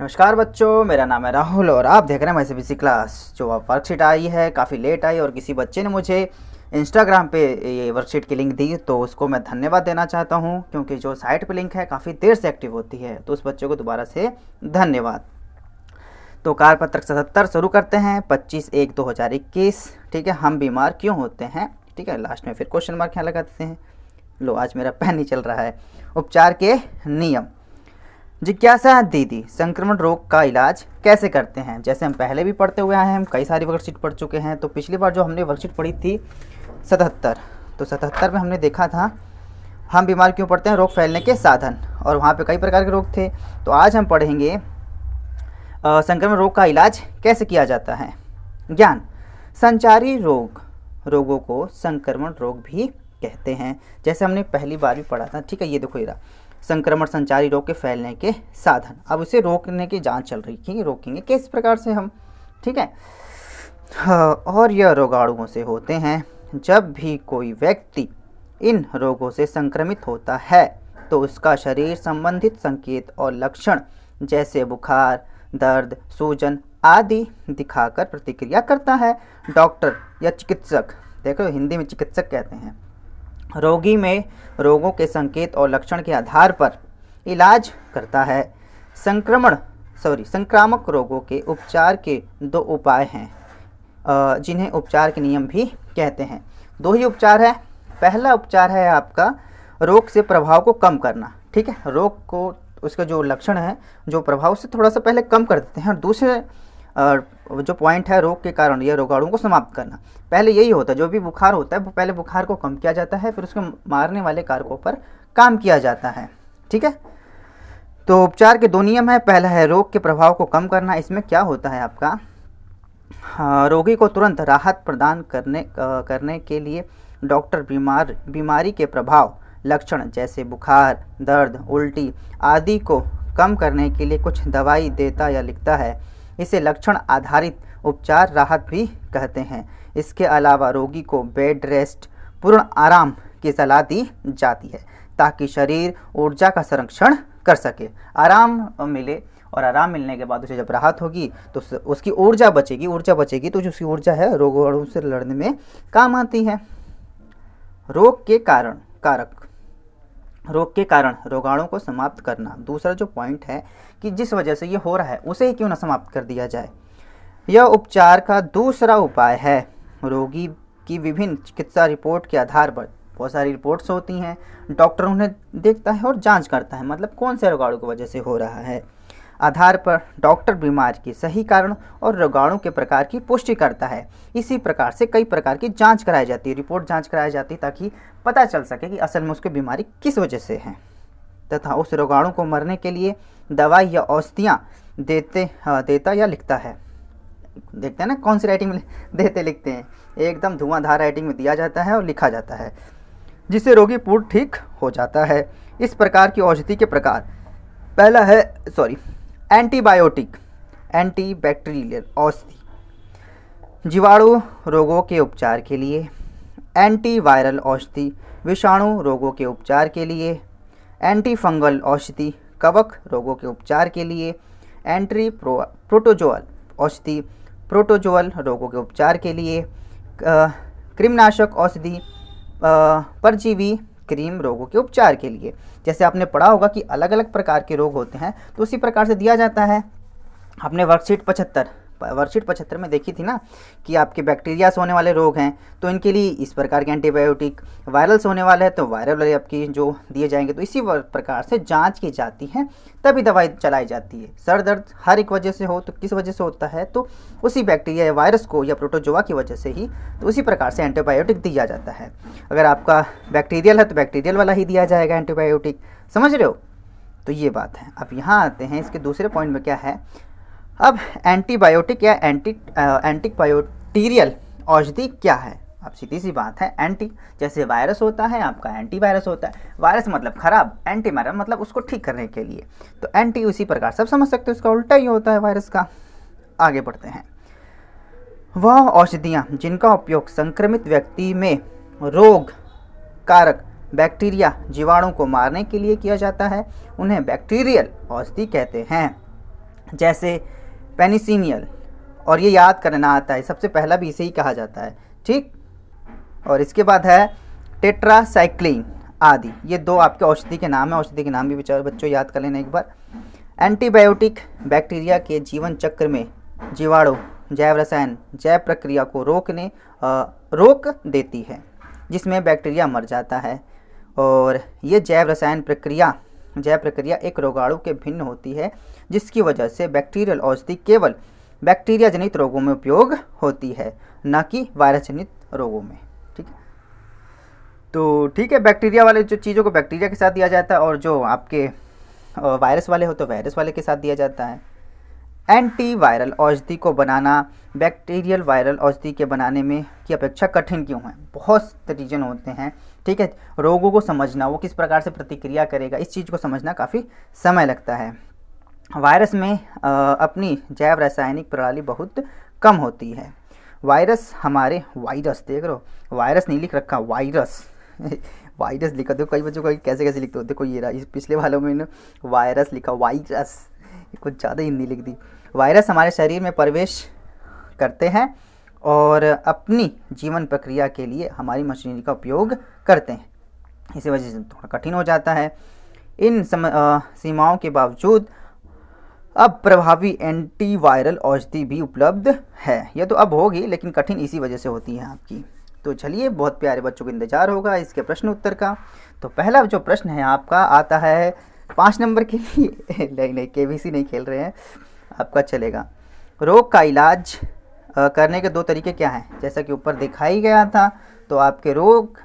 नमस्कार बच्चों मेरा नाम है राहुल और आप देख रहे हैं मैसे सी क्लास जो अब वर्कशीट आई है काफ़ी लेट आई और किसी बच्चे ने मुझे इंस्टाग्राम पे ये वर्कशीट की लिंक दी तो उसको मैं धन्यवाद देना चाहता हूँ क्योंकि जो साइट पे लिंक है काफ़ी देर से एक्टिव होती है तो उस बच्चे को दोबारा से धन्यवाद तो कारपत्रक सतहत्तर शुरू करते हैं पच्चीस एक दो हज़ार इक्कीस ठीक है हम बीमार क्यों होते हैं ठीक है लास्ट में फिर क्वेश्चन मार्क यहाँ लगा देते हैं लो आज मेरा पेन ही चल रहा है उपचार के नियम जिज्ञासा दीदी संक्रमण रोग का इलाज कैसे करते हैं जैसे हम पहले भी पढ़ते हुए आए हैं हम कई सारी वर्कशीट पढ़ चुके हैं तो पिछली बार जो हमने वर्कशीट पढ़ी थी सतहत्तर तो सतहत्तर में हमने देखा था हम बीमार क्यों पड़ते हैं रोग फैलने के साधन और वहाँ पे कई प्रकार के रोग थे तो आज हम पढ़ेंगे संक्रमण रोग का इलाज कैसे किया जाता है ज्ञान संचारी रोग रोगों को संक्रमण रोग भी कहते हैं जैसे हमने पहली बार भी पढ़ा था ठीक है ये देखो इरा संक्रमण संचारी रोग के फैलने के साधन अब उसे रोकने की जांच चल रही कि रोकेंगे किस प्रकार से हम ठीक है हाँ, और यह रोगाणुओं से होते हैं जब भी कोई व्यक्ति इन रोगों से संक्रमित होता है तो उसका शरीर संबंधित संकेत और लक्षण जैसे बुखार दर्द सूजन आदि दिखाकर प्रतिक्रिया करता है डॉक्टर या चिकित्सक देखो हिंदी में चिकित्सक कहते हैं रोगी में रोगों के संकेत और लक्षण के आधार पर इलाज करता है संक्रमण सॉरी संक्रामक रोगों के उपचार के दो उपाय हैं जिन्हें उपचार के नियम भी कहते हैं दो ही उपचार है पहला उपचार है आपका रोग से प्रभाव को कम करना ठीक है रोग को उसका जो लक्षण है जो प्रभाव उसे थोड़ा सा पहले कम कर देते हैं और दूसरे जो पॉइंट है रोग के कारण या रोगाणुओं को समाप्त करना पहले यही होता है जो भी बुखार होता है पहले बुखार को कम किया जाता है फिर उसके मारने वाले कारकों पर काम किया जाता है ठीक है तो उपचार के दो नियम है पहला है रोग के प्रभाव को कम करना इसमें क्या होता है आपका रोगी को तुरंत राहत प्रदान करने करने के लिए डॉक्टर बीमार बीमारी के प्रभाव लक्षण जैसे बुखार दर्द उल्टी आदि को कम करने के लिए कुछ दवाई देता या लिखता है इसे लक्षण आधारित उपचार राहत भी कहते हैं इसके अलावा रोगी को बेड रेस्ट पूर्ण आराम की सलाह दी जाती है ताकि शरीर ऊर्जा का संरक्षण कर सके आराम मिले और आराम मिलने के बाद उसे जब राहत होगी तो उसकी ऊर्जा बचेगी ऊर्जा बचेगी तो जो उसकी ऊर्जा है रोगों से लड़ने में काम आती है रोग के कारण कारक रोग के कारण रोगाणु को समाप्त करना दूसरा जो पॉइंट है कि जिस वजह से ये हो रहा है उसे ही क्यों ना समाप्त कर दिया जाए यह उपचार का दूसरा उपाय है रोगी की विभिन्न चिकित्सा रिपोर्ट के आधार पर बहुत सारी रिपोर्ट्स होती हैं डॉक्टर उन्हें देखता है और जांच करता है मतलब कौन से रोगाणु की वजह से हो रहा है आधार पर डॉक्टर बीमार के सही कारण और रोगाणु के प्रकार की पुष्टि करता है इसी प्रकार से कई प्रकार की जांच कराई जाती है रिपोर्ट जांच कराई जाती है ताकि पता चल सके कि असल में उसकी बीमारी किस वजह से है तथा उस रोगाणु को मरने के लिए दवाई या औषधियाँ देते देता या लिखता है देखते हैं ना कौन सी राइटिंग में देते लिखते हैं एकदम धुआंधार राइटिंग में दिया जाता है और लिखा जाता है जिससे रोगी पूर्ण ठीक हो जाता है इस प्रकार की औषधि के प्रकार पहला है सॉरी एंटीबायोटिक एंटीबैक्टीरियल औषधि जीवाणु रोगों के उपचार के लिए एंटीवायरल औषधि विषाणु रोगों के उपचार के लिए एंटी फंगल औषधि कवक रोगों के उपचार के लिए एंट्री प्रो प्रोटोजोअल औषधि प्रोटोजोअल रोगों के उपचार के लिए क्रिमनाशक औषधि परजीवी क्रीम रोगों के उपचार के लिए जैसे आपने पढ़ा होगा कि अलग अलग प्रकार के रोग होते हैं तो उसी प्रकार से दिया जाता है अपने वर्कशीट पचहत्तर वर्कशीट पचहत्तर में देखी थी ना कि आपके बैक्टीरिया से होने वाले रोग हैं तो इनके लिए इस प्रकार के एंटीबायोटिक वायरल से होने वाले हैं तो वायरल वाले आपकी जो दिए जाएंगे तो इसी प्रकार से जाँच की जाती है तभी दवाई चलाई जाती है सर दर्द हर एक वजह से हो तो किस वजह से होता है तो उसी बैक्टीरिया या वायरस को या प्रोटोजोवा की वजह से ही तो उसी प्रकार से एंटीबायोटिक दिया जाता है अगर आपका बैक्टीरियल है तो बैक्टीरियल वाला ही दिया जाएगा एंटीबायोटिक समझ रहे हो तो ये बात है अब यहाँ आते हैं इसके दूसरे पॉइंट में क्या है अब एंटीबायोटिक या एंटी एंटीबायोटीरियल औषधि क्या है अब सीधी सी बात है एंटी जैसे वायरस होता है आपका एंटी वायरस होता है वायरस मतलब खराब एंटी वायरस मतलब उसको ठीक करने के लिए तो एंटी उसी प्रकार सब समझ सकते हो उसका उल्टा ही होता है वायरस का आगे बढ़ते हैं वह औषधियाँ जिनका उपयोग संक्रमित व्यक्ति में रोग कारक बैक्टीरिया जीवाणु को मारने के लिए किया जाता है उन्हें बैक्टीरियल औषधि कहते हैं जैसे पेनिसिनियल और ये याद करना आता है सबसे पहला भी इसे ही कहा जाता है ठीक और इसके बाद है टेट्रासाइक्लिन आदि ये दो आपके औषधि के नाम है औषधि के नाम भी बेचारे बच्चों याद कर लेना एक बार एंटीबायोटिक बैक्टीरिया के जीवन चक्र में जीवाणु जैव रसायन जैव प्रक्रिया को रोकने रोक देती है जिसमें बैक्टीरिया मर जाता है और ये जैव रसायन प्रक्रिया जैव प्रक्रिया एक रोगाणु के भिन्न होती है जिसकी वजह से बैक्टीरियल औषधि केवल बैक्टीरिया जनित रोगों में उपयोग होती है न कि वायरस जनित रोगों में ठीक है तो ठीक है बैक्टीरिया वाले जो चीज़ों को बैक्टीरिया के साथ दिया जाता है और जो आपके वायरस वाले हो तो वायरस वाले के साथ दिया जाता है एंटी वायरल औषधि को बनाना बैक्टीरियल वायरल औषधि के बनाने में की अपेक्षा कठिन क्यों है बहुत रीजन होते हैं ठीक है रोगों को समझना वो किस प्रकार से प्रतिक्रिया करेगा इस चीज़ को समझना काफ़ी समय लगता है वायरस में अपनी जैव रासायनिक प्रणाली बहुत कम होती है वायरस हमारे वायरस देख लो वायरस नहीं लिख रखा वायरस वायरस लिखा देखो कई बच्चों को कैसे कैसे लिखते होते देखो ये रहा इस पिछले वालों में वायरस लिखा वायरस कुछ ज़्यादा हिंदी लिख दी वायरस हमारे शरीर में प्रवेश करते हैं और अपनी जीवन प्रक्रिया के लिए हमारी मशीनरी का उपयोग करते हैं इसी वजह से थोड़ा कठिन हो जाता है इन सम, आ, सीमाओं के बावजूद अब प्रभावी एंटीवायरल औषधि भी उपलब्ध है यह तो अब होगी लेकिन कठिन इसी वजह से होती है आपकी तो चलिए बहुत प्यारे बच्चों का इंतजार होगा इसके प्रश्न उत्तर का तो पहला जो प्रश्न है आपका आता है पाँच नंबर के लिए नहीं नहीं के नहीं खेल रहे हैं आपका चलेगा रोग का इलाज करने के दो तरीके क्या हैं जैसा कि ऊपर दिखाई गया था तो आपके रोग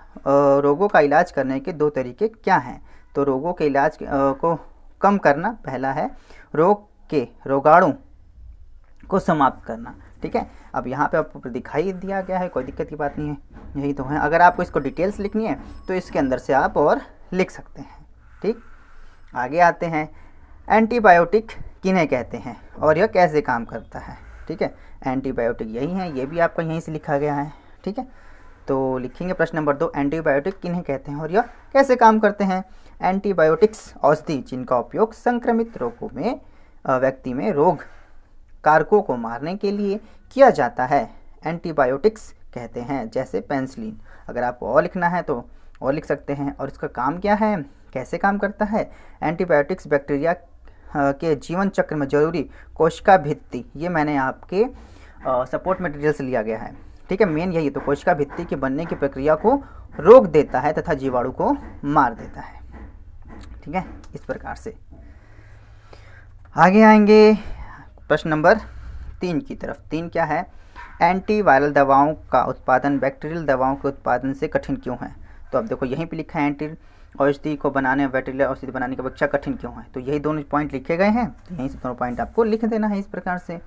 रोगों का इलाज करने के दो तरीके क्या हैं तो रोगों के इलाज को कम करना पहला है रोग के रोगाणु को समाप्त करना ठीक है अब यहाँ पे आपको दिखाई दिया गया है कोई दिक्कत की बात नहीं है यही तो है अगर आपको इसको डिटेल्स लिखनी है तो इसके अंदर से आप और लिख सकते हैं ठीक आगे आते हैं एंटीबायोटिक किन्हें कहते हैं और यह कैसे काम करता है ठीक है एंटीबायोटिक यही है ये भी आपको यहीं से लिखा गया है ठीक है तो लिखेंगे प्रश्न नंबर दो एंटीबायोटिक किन्हें कहते हैं और यह कैसे काम करते हैं एंटीबायोटिक्स औषधि जिनका उपयोग संक्रमित रोगों में व्यक्ति में रोग कारकों को मारने के लिए किया जाता है एंटीबायोटिक्स कहते हैं जैसे पेंसिलिन अगर आपको और लिखना है तो और लिख सकते हैं और इसका काम क्या है कैसे काम करता है एंटीबायोटिक्स बैक्टीरिया के जीवन चक्र में जरूरी कोशिका भित्ति ये मैंने आपके सपोर्ट मटेरियल से लिया गया है ठीक है मेन यही तो कोशिका भित्ति के बनने की प्रक्रिया को रोक देता है तथा जीवाणु को मार देता है ठीक है इस प्रकार से आगे आएंगे प्रश्न नंबर तीन की तरफ तीन क्या है एंटी वायरल दवाओं का उत्पादन बैक्टीरियल दवाओं के उत्पादन से कठिन क्यों है तो अब देखो यहीं पे लिखा है एंटी औषधि को बनाने बैक्टीरियल औषधि बनाने की अपेक्षा कठिन क्यों है तो यही दोनों पॉइंट लिखे गए हैं तो यहीं से दोनों पॉइंट आपको लिख देना है इस प्रकार से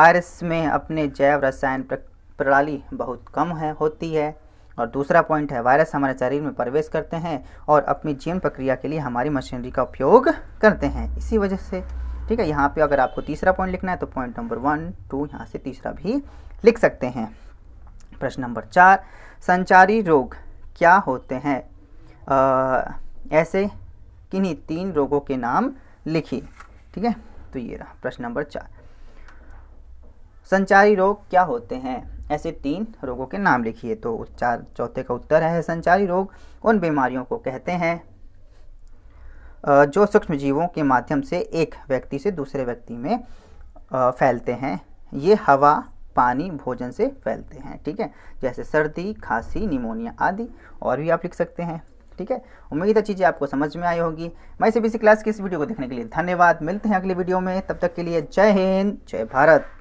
वायरस में अपने जैव रसायन प्रणाली बहुत कम है होती है और दूसरा पॉइंट है वायरस हमारे शरीर में प्रवेश करते हैं और अपनी जीवन प्रक्रिया के लिए हमारी मशीनरी का उपयोग करते हैं इसी वजह से ठीक है यहाँ पे अगर आपको तीसरा पॉइंट लिखना है तो पॉइंट नंबर वन टू यहाँ से तीसरा भी लिख सकते हैं प्रश्न नंबर चार संचारी रोग क्या होते हैं ऐसे किन्हीं तीन रोगों के नाम लिखिए ठीक है तो ये रहा प्रश्न नंबर चार संचारी रोग क्या होते हैं ऐसे तीन रोगों के नाम लिखिए तो चार चौथे का उत्तर है संचारी रोग उन बीमारियों को कहते हैं जो सूक्ष्म जीवों के माध्यम से एक व्यक्ति से दूसरे व्यक्ति में फैलते हैं ये हवा पानी भोजन से फैलते हैं ठीक है जैसे सर्दी खांसी निमोनिया आदि और भी आप लिख सकते हैं ठीक है उम्मीद है चीज़ें आपको समझ में आई होगी मैं सी क्लास की इस वीडियो को देखने के लिए धन्यवाद मिलते हैं अगली वीडियो में तब तक के लिए जय हिंद जय भारत